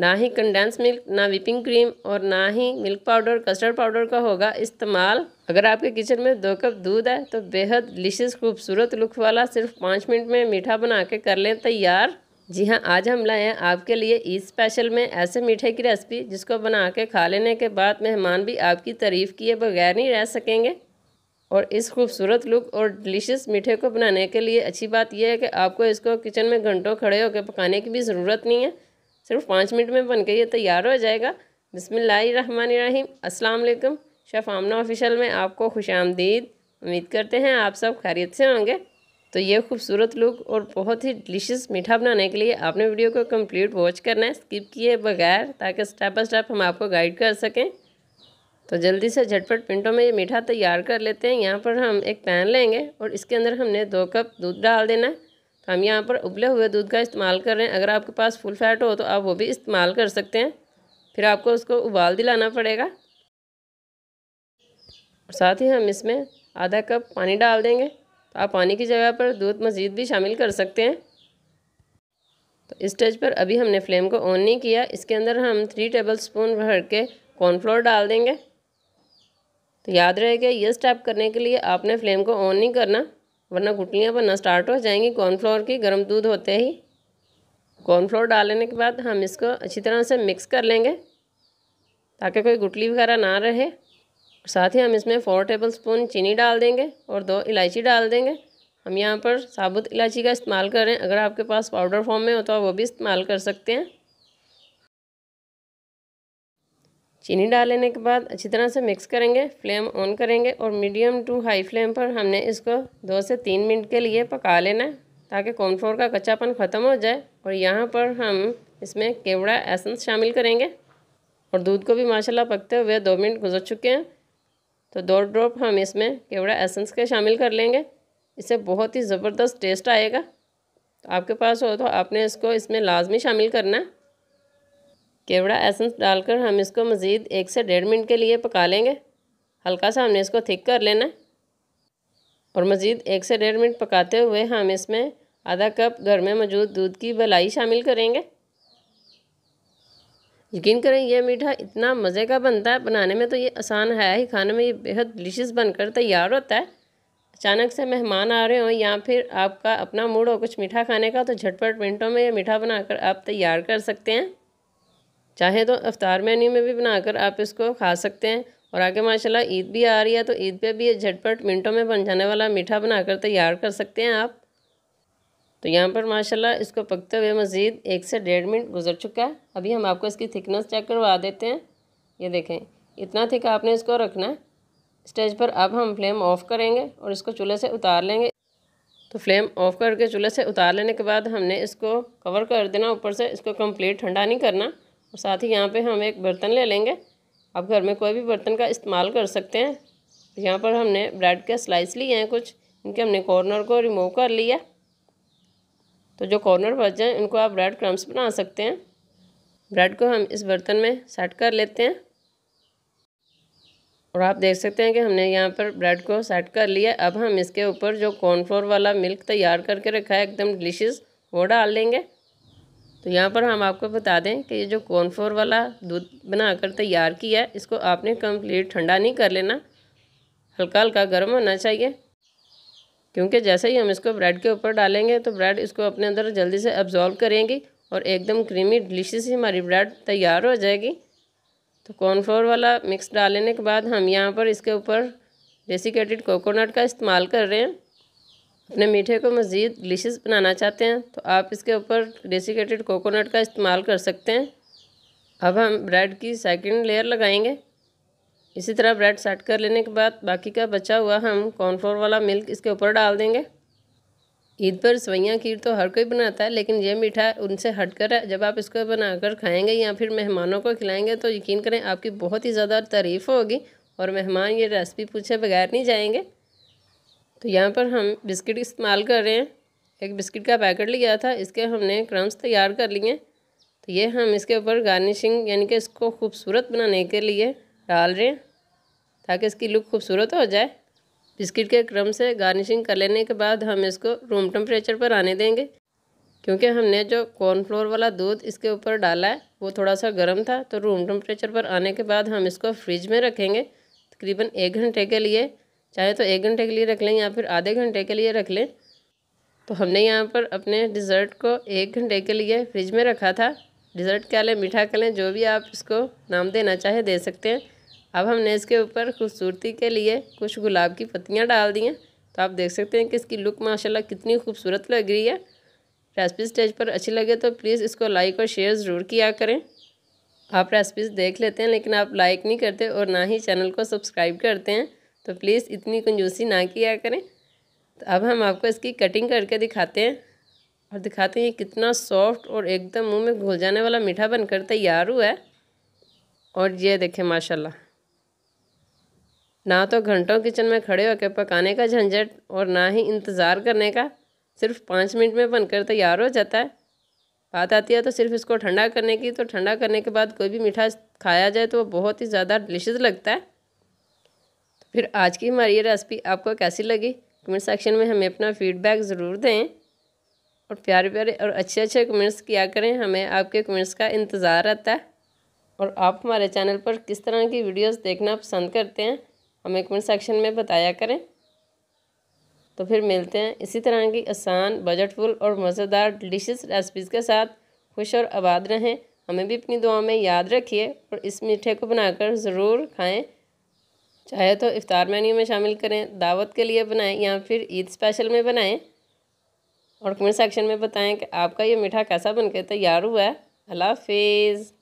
ना ही condensed milk ना विपिंग क्रीम और ना ही मिल्क पाउडर कस्टर्ड पाउडर का होगा इस्तेमाल अगर आपके किचन में दो कप दूध है तो बेहद डिलिशियस खूबसूरत लुक वाला सिर्फ पाँच मिनट में मीठा बना के कर लें तैयार जी हाँ आज हम लाए हैं आपके लिए ईद स्पेशल में ऐसे मीठे की रेसिपी जिसको बना के खा लेने के बाद मेहमान भी आपकी तारीफ़ किए बगैर नहीं रह सकेंगे और इस खूबसूरत लुक और डिलीशियस मीठे को बनाने के लिए अच्छी बात यह है कि आपको इसको किचन में घंटों खड़े होकर पकाने की भी ज़रूरत नहीं है सिर्फ पाँच मिनट में बन के ये तैयार हो जाएगा बिसमीम अस्सलाम शेफ़ आमना ऑफिशियल में आपको खुश आमदीद उम्मीद करते हैं आप सब खैरियत से होंगे तो ये खूबसूरत लुक और बहुत ही डिलीशियस मीठा बनाने के लिए आपने वीडियो को कंप्लीट वॉच करना है स्किप किए बगैर ताकि स्टेप बाय स्टेप हम आपको गाइड कर सकें तो जल्दी से झटपट पिंटों में ये मीठा तैयार कर लेते हैं यहाँ पर हम एक पैन लेंगे और इसके अंदर हमने दो कप दूध डाल देना है तो हम यहाँ पर उबले हुए दूध का इस्तेमाल कर रहे हैं अगर आपके पास फुल फैट हो तो आप वो भी इस्तेमाल कर सकते हैं फिर आपको उसको उबाल दिलाना पड़ेगा और साथ ही हम इसमें आधा कप पानी डाल देंगे तो आप पानी की जगह पर दूध मज़ीद भी शामिल कर सकते हैं तो इस स्टेज पर अभी हमने फ्लेम को ऑन नहीं किया इसके अंदर हम थ्री टेबल स्पून भर के कॉर्नफ्लोर डाल देंगे तो याद रहेगा ये स्टेप करने के लिए आपने फ्लेम को ऑन नहीं करना वरना गुटलियाँ बनना स्टार्ट हो जाएंगी कॉर्नफ्लोर की गर्म दूध होते ही कॉर्नफ्लोर डालने के बाद हम इसको अच्छी तरह से मिक्स कर लेंगे ताकि कोई गुटली वगैरह ना रहे साथ ही हम इसमें फ़ोर टेबल स्पून चीनी डाल देंगे और दो इलायची डाल देंगे हम यहाँ पर साबुत इलायची का इस्तेमाल करें अगर आपके पास पाउडर फॉर्म में हो तो आप वो भी इस्तेमाल कर सकते हैं चीनी डाल लेने के बाद अच्छी तरह से मिक्स करेंगे फ्लेम ऑन करेंगे और मीडियम टू हाई फ्लेम पर हमने इसको दो से तीन मिनट के लिए पका लेना है ताकि कॉर्नफ्लोर का कच्चापन ख़त्म हो जाए और यहाँ पर हम इसमें केवड़ा एसेंस शामिल करेंगे और दूध को भी माशाल्लाह पकते हुए दो मिनट गुजर चुके हैं तो दो ड्रॉप हम इसमें केवड़ा एसेंस के शामिल कर लेंगे इससे बहुत ही ज़बरदस्त टेस्ट आएगा तो आपके पास हो तो आपने इसको इसमें लाजमी शामिल करना है केवड़ा एसेंस डालकर हम इसको मज़ीद एक से डेढ़ मिनट के लिए पका लेंगे हल्का सा हमने इसको थिक कर लेना और मज़ीद एक से डेढ़ मिनट पकाते हुए हम इसमें आधा कप घर में मौजूद दूध की भलाई शामिल करेंगे यकीन करें यह मीठा इतना मज़े का बनता है बनाने में तो ये आसान है ही खाने में ये बेहद डिलिशियस बनकर तैयार होता है अचानक से मेहमान आ रहे हों या फिर आपका अपना मूड हो कुछ मीठा खाने का तो झटपट मिनटों में ये मीठा बनाकर आप तैयार कर सकते हैं चाहे तो अफ्तार मेन्यू में भी बनाकर आप इसको खा सकते हैं और आगे माशाल्लाह ईद भी आ रही है तो ईद पे भी ये झटपट मिनटों में बन जाने वाला मीठा बनाकर तैयार कर सकते हैं आप तो यहाँ पर माशाल्लाह इसको पकते हुए मज़ीद एक से डेढ़ मिनट गुजर चुका है अभी हम आपको इसकी थिकनेस चेक करवा देते हैं ये देखें इतना थिक आपने इसको रखना है स्टेज पर अब हम फ्लेम ऑफ़ करेंगे और इसको चूल्हे से उतार लेंगे तो फ्लेम ऑफ़ करके चूल्हे से उतार लेने के बाद हमने इसको कवर कर देना ऊपर से इसको कम्प्लीट ठंडा नहीं करना और साथ ही यहाँ पे हम एक बर्तन ले लेंगे आप घर में कोई भी बर्तन का इस्तेमाल कर सकते हैं यहाँ पर हमने ब्रेड के स्लाइस लिए हैं कुछ इनके हमने कॉर्नर को रिमूव कर लिया तो जो कॉर्नर बच हैं उनको आप ब्रेड क्रम्स बना सकते हैं ब्रेड को हम इस बर्तन में सेट कर लेते हैं और आप देख सकते हैं कि हमने यहाँ पर ब्रेड को सेट कर लिया अब हम इसके ऊपर जो कॉर्नफ्लोर वाला मिल्क तैयार करके रखा है एकदम डिलीशियस वो डाल देंगे तो यहाँ पर हम आपको बता दें कि ये जो कॉर्नफ्लोर वाला दूध बना कर तैयार किया है इसको आपने कंप्लीट ठंडा नहीं कर लेना हल्का हल्का गर्म होना चाहिए क्योंकि जैसे ही हम इसको ब्रेड के ऊपर डालेंगे तो ब्रेड इसको अपने अंदर जल्दी से अब्जॉर्व करेंगी और एकदम क्रीमी डिलीशियस ही हमारी ब्रेड तैयार हो जाएगी तो कॉर्नफ्लोर वाला मिक्स डालने के बाद हम यहाँ पर इसके ऊपर डेसिकेटेड कोकोनट का इस्तेमाल कर रहे हैं अपने मीठे को मज़ीद डिलिशियस बनाना चाहते हैं तो आप इसके ऊपर डेसिकेटेड कोकोनट का इस्तेमाल कर सकते हैं अब हम ब्रेड की सेकंड लेयर लगाएंगे इसी तरह ब्रेड सेट कर लेने के बाद बाकी का बचा हुआ हम कॉर्नफ्लोर वाला मिल्क इसके ऊपर डाल देंगे ईद पर सवैयाँ खीर तो हर कोई बनाता है लेकिन ये मीठा उनसे हटकर है जब आप इसको बनाकर खाएंगे या फिर मेहमानों को खिलाएंगे तो यकीन करें आपकी बहुत ही ज़्यादा तारीफ़ होगी और मेहमान ये रेसिपी पूछे बगैर नहीं जाएंगे तो यहाँ पर हम बिस्किट इस्तेमाल कर रहे हैं एक बिस्किट का पैकेट लिया था इसके हमने क्रम्स तैयार कर लिए तो ये हम इसके ऊपर गार्निशिंग यानी कि इसको खूबसूरत बनाने के लिए डाल रहे हैं ताकि इसकी लुक खूबसूरत हो जाए बिस्किट के क्रम से गार्निशिंग कर लेने के बाद हम इसको रूम टेम्परेचर पर आने देंगे क्योंकि हमने जो कॉर्नफ्लोर वाला दूध इसके ऊपर डाला है वो थोड़ा सा गर्म था तो रूम टेम्परेचर पर आने के बाद हम इसको फ्रिज में रखेंगे तकरीबन एक घंटे के लिए चाहे तो एक घंटे के लिए रख लें या फिर आधे घंटे के लिए रख लें तो हमने यहाँ पर अपने डिज़र्ट को एक घंटे के लिए फ्रिज में रखा था डिज़र्ट क्या लें मीठा कर लें जो भी आप इसको नाम देना चाहे दे सकते हैं अब हमने इसके ऊपर खूबसूरती के लिए कुछ गुलाब की पत्तियाँ डाल दी हैं तो आप देख सकते हैं कि इसकी लुक माशाल्लाह कितनी खूबसूरत लग रही है रेसिपी स्टेज पर अच्छी लगे तो प्लीज़ इसको लाइक और शेयर ज़रूर किया करें आप रेसिपीज़ देख लेते हैं लेकिन आप लाइक नहीं करते और ना ही चैनल को सब्सक्राइब करते हैं तो प्लीज़ इतनी कंजूसी ना किया करें तो अब हम आपको इसकी कटिंग करके दिखाते हैं और दिखाते हैं कितना सॉफ्ट और एकदम मुंह में घुल जाने वाला मीठा बनकर तैयार हुआ है और ये देखें माशाल्लाह ना तो घंटों किचन में खड़े होकर पकाने का झंझट और ना ही इंतज़ार करने का सिर्फ पाँच मिनट में बनकर तैयार हो जाता है बात आती है तो सिर्फ इसको ठंडा करने की तो ठंडा करने के बाद कोई भी मीठा खाया जाए तो वो बहुत ही ज़्यादा डिलिशियस लगता है फिर आज की हमारी ये रेसिपी आपको कैसी लगी कमेंट सेक्शन में हमें अपना फीडबैक ज़रूर दें और प्यारे प्यारे और अच्छे अच्छे कमेंट्स किया करें हमें आपके कमेंट्स का इंतज़ार रहता है और आप हमारे चैनल पर किस तरह की वीडियोस देखना पसंद करते हैं हमें कमेंट सेक्शन में बताया करें तो फिर मिलते हैं इसी तरह की आसान बजटफुल और मज़ेदार डिलीशियस रेसिपीज़ के साथ खुश और आबाद रहें हमें भी अपनी दुआ में याद रखिए और इस मीठे को बनाकर ज़रूर खाएँ चाहे तो इफ़ार मेन्यू में शामिल करें दावत के लिए बनाएं या फिर ईद स्पेशल में बनाएं और कमेंट सेक्शन में बताएं कि आपका ये मीठा कैसा बनके तैयार हुआ है अल्लाह हाफिज़